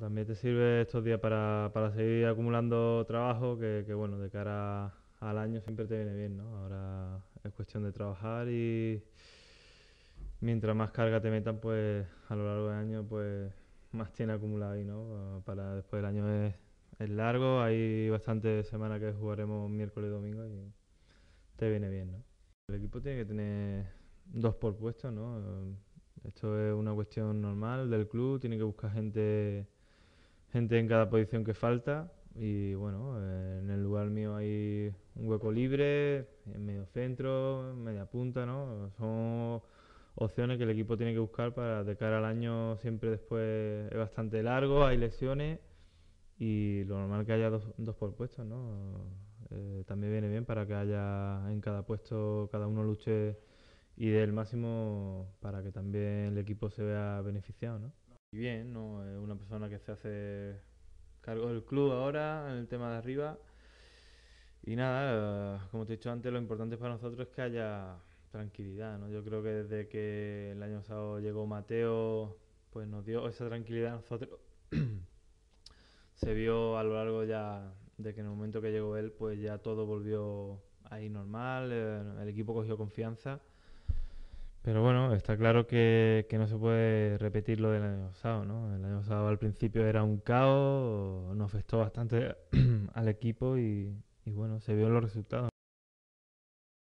también te sirve estos días para, para seguir acumulando trabajo que, bueno, de cara al año siempre te viene bien, ¿no? Ahora es cuestión de trabajar y mientras más carga te metan, pues a lo largo del año, pues más tiene acumulado ahí, ¿no? Para después del año es, largo, hay bastantes semanas que jugaremos miércoles y domingo y te viene bien, ¿no? El equipo tiene que tener dos por puesto, ¿no? Esto es una cuestión normal del club, tiene que buscar gente gente en cada posición que falta. Y bueno, eh, en el lugar mío hay un hueco libre, en medio centro, en media punta, ¿no? Son opciones que el equipo tiene que buscar para de cara al año siempre después es bastante largo, hay lesiones y lo normal que haya dos, por puesto, ¿no? Eh, también viene bien para que haya en cada puesto cada uno luche y del máximo para que también el equipo se vea beneficiado, ¿no? bien, ¿no? Es eh, una persona que se hace cargo del club ahora, en el tema de arriba. Y nada, eh, como te he dicho antes, lo importante para nosotros es que haya tranquilidad, ¿no? Yo creo que desde que el año pasado llegó Mateo, pues nos dio esa tranquilidad a nosotros. se vio a lo largo ya de que en el momento que llegó él, pues ya todo volvió ahí normal, eh, el equipo cogió confianza pero bueno, está claro que, no se puede repetir lo del año pasado, ¿no? El año pasado al principio era un caos, nos afectó bastante al equipo y, y bueno, se vio los resultados.